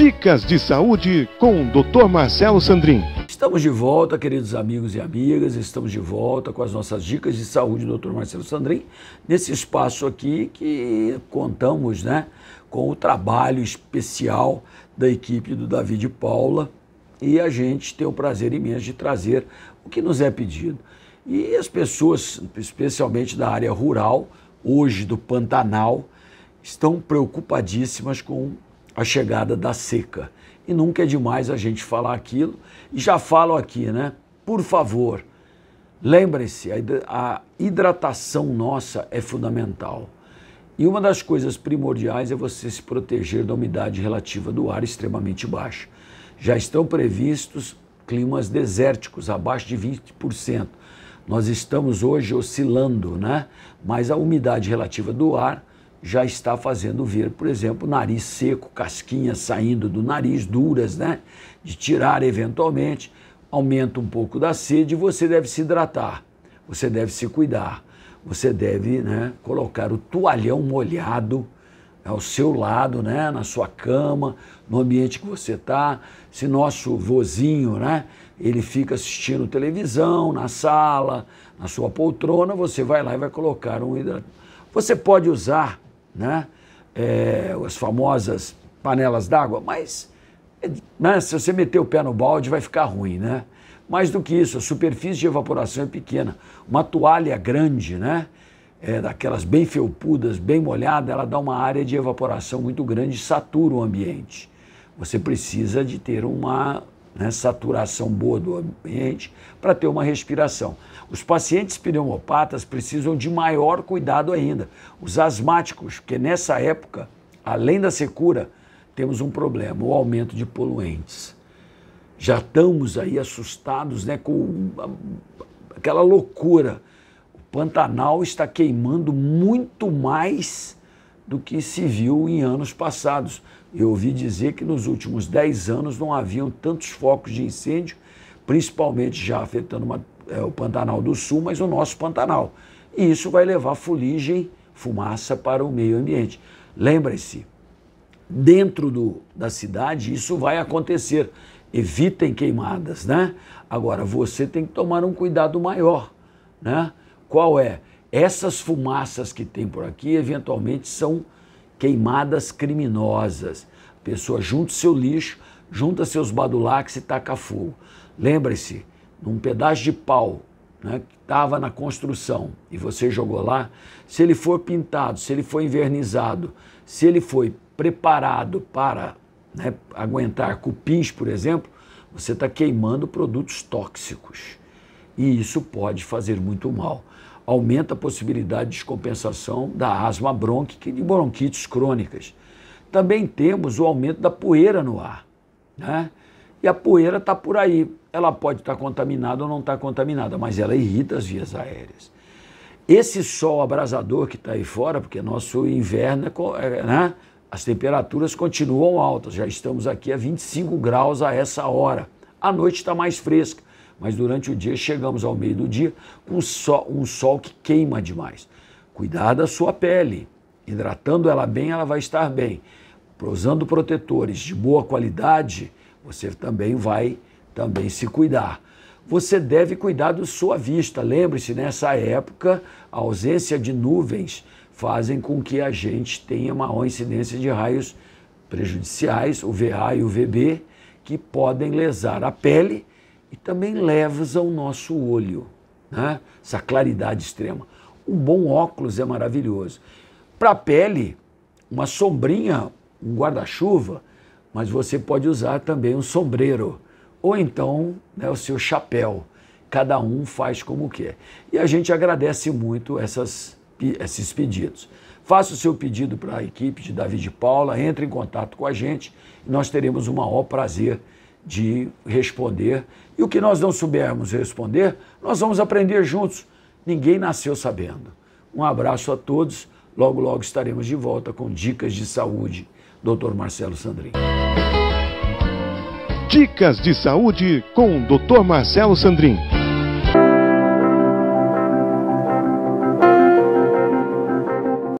Dicas de saúde com o Dr. Marcelo Sandrin. Estamos de volta, queridos amigos e amigas, estamos de volta com as nossas dicas de saúde do Dr. Marcelo Sandrin, nesse espaço aqui que contamos, né, com o trabalho especial da equipe do David Paula e a gente tem o prazer imenso de trazer o que nos é pedido. E as pessoas, especialmente da área rural, hoje do Pantanal, estão preocupadíssimas com a chegada da seca. E nunca é demais a gente falar aquilo. E já falo aqui, né? Por favor, lembrem-se, a hidratação nossa é fundamental. E uma das coisas primordiais é você se proteger da umidade relativa do ar extremamente baixa. Já estão previstos climas desérticos, abaixo de 20%. Nós estamos hoje oscilando, né? Mas a umidade relativa do ar já está fazendo ver, por exemplo, nariz seco, casquinhas saindo do nariz, duras, né? De tirar eventualmente, aumenta um pouco da sede e você deve se hidratar, você deve se cuidar, você deve né, colocar o toalhão molhado né, ao seu lado, né, na sua cama, no ambiente que você está. Se nosso vozinho, né, ele fica assistindo televisão na sala, na sua poltrona, você vai lá e vai colocar um hidratante. Você pode usar né? É, as famosas panelas d'água, mas né, se você meter o pé no balde vai ficar ruim, né? Mais do que isso, a superfície de evaporação é pequena. Uma toalha grande, né? É, daquelas bem felpudas, bem molhada, ela dá uma área de evaporação muito grande, e satura o ambiente. Você precisa de ter uma né, saturação boa do ambiente, para ter uma respiração. Os pacientes pneumopatas precisam de maior cuidado ainda. Os asmáticos, porque nessa época, além da secura, temos um problema, o aumento de poluentes. Já estamos aí assustados né, com aquela loucura. O Pantanal está queimando muito mais do que se viu em anos passados. Eu ouvi dizer que nos últimos 10 anos não haviam tantos focos de incêndio, principalmente já afetando uma, é, o Pantanal do Sul, mas o nosso Pantanal. E isso vai levar fuligem, fumaça para o meio ambiente. Lembre-se, dentro do, da cidade isso vai acontecer. Evitem queimadas, né? Agora, você tem que tomar um cuidado maior, né? Qual é? Essas fumaças que tem por aqui, eventualmente, são queimadas criminosas. A pessoa junta seu lixo, junta seus badulaques e taca fogo. Lembre-se, num pedaço de pau né, que estava na construção e você jogou lá, se ele for pintado, se ele for invernizado, se ele foi preparado para né, aguentar cupins, por exemplo, você está queimando produtos tóxicos. E isso pode fazer muito mal aumenta a possibilidade de descompensação da asma brônquica e de bronquites crônicas. Também temos o aumento da poeira no ar. Né? E a poeira está por aí. Ela pode estar tá contaminada ou não estar tá contaminada, mas ela irrita as vias aéreas. Esse sol abrasador que está aí fora, porque nosso inverno, é, é, né? as temperaturas continuam altas, já estamos aqui a 25 graus a essa hora. A noite está mais fresca, mas durante o dia, chegamos ao meio do dia com sol, um sol que queima demais. Cuidar da sua pele. Hidratando ela bem, ela vai estar bem. Usando protetores de boa qualidade, você também vai também se cuidar. Você deve cuidar da sua vista. Lembre-se, nessa época, a ausência de nuvens fazem com que a gente tenha maior incidência de raios prejudiciais, o VA e o VB, que podem lesar a pele e também levas ao nosso olho, né? essa claridade extrema. Um bom óculos é maravilhoso. Para a pele, uma sombrinha, um guarda-chuva, mas você pode usar também um sombreiro ou então né, o seu chapéu. Cada um faz como quer. E a gente agradece muito essas, esses pedidos. Faça o seu pedido para a equipe de David de Paula, entre em contato com a gente e nós teremos o maior prazer de responder. E o que nós não soubermos responder, nós vamos aprender juntos. Ninguém nasceu sabendo. Um abraço a todos. Logo, logo estaremos de volta com dicas de saúde. Dr. Marcelo Sandrin. Dicas de saúde com o Dr. Marcelo Sandrin.